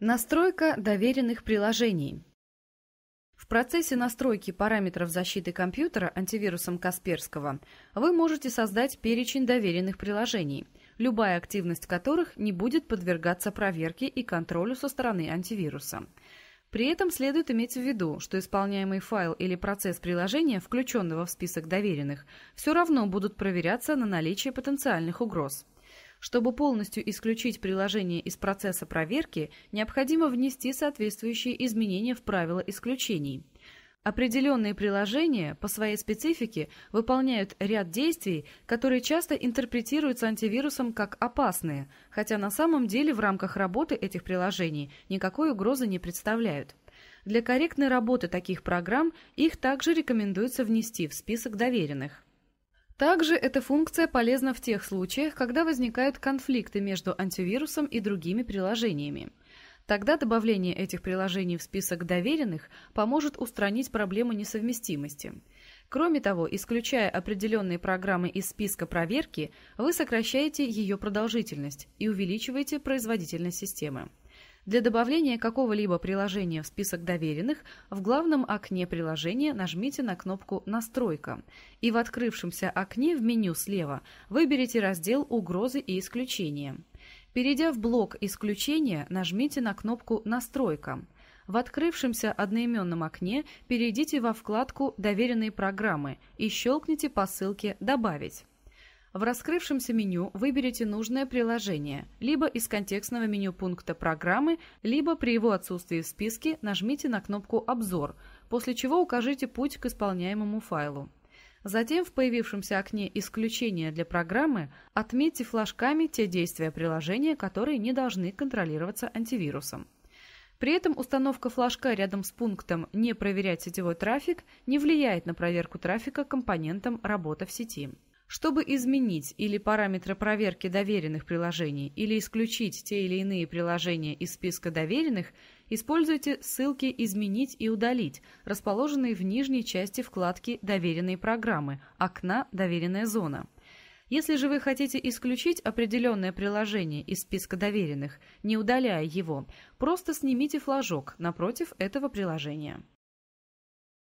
Настройка доверенных приложений. В процессе настройки параметров защиты компьютера антивирусом Касперского вы можете создать перечень доверенных приложений, любая активность которых не будет подвергаться проверке и контролю со стороны антивируса. При этом следует иметь в виду, что исполняемый файл или процесс приложения, включенного в список доверенных, все равно будут проверяться на наличие потенциальных угроз – чтобы полностью исключить приложение из процесса проверки, необходимо внести соответствующие изменения в правила исключений. Определенные приложения по своей специфике выполняют ряд действий, которые часто интерпретируются антивирусом как опасные, хотя на самом деле в рамках работы этих приложений никакой угрозы не представляют. Для корректной работы таких программ их также рекомендуется внести в список доверенных. Также эта функция полезна в тех случаях, когда возникают конфликты между антивирусом и другими приложениями. Тогда добавление этих приложений в список доверенных поможет устранить проблему несовместимости. Кроме того, исключая определенные программы из списка проверки, вы сокращаете ее продолжительность и увеличиваете производительность системы. Для добавления какого-либо приложения в список доверенных в главном окне приложения нажмите на кнопку «Настройка» и в открывшемся окне в меню слева выберите раздел «Угрозы и исключения». Перейдя в блок «Исключения», нажмите на кнопку «Настройка». В открывшемся одноименном окне перейдите во вкладку «Доверенные программы» и щелкните по ссылке «Добавить». В раскрывшемся меню выберите нужное приложение, либо из контекстного меню пункта программы, либо при его отсутствии в списке нажмите на кнопку «Обзор», после чего укажите путь к исполняемому файлу. Затем в появившемся окне «Исключения для программы» отметьте флажками те действия приложения, которые не должны контролироваться антивирусом. При этом установка флажка рядом с пунктом «Не проверять сетевой трафик» не влияет на проверку трафика компонентом «Работа в сети». Чтобы изменить или параметры проверки доверенных приложений, или исключить те или иные приложения из списка доверенных, используйте ссылки «Изменить» и «Удалить», расположенные в нижней части вкладки «Доверенные программы» окна «Доверенная зона». Если же вы хотите исключить определенное приложение из списка доверенных, не удаляя его, просто снимите флажок напротив этого приложения.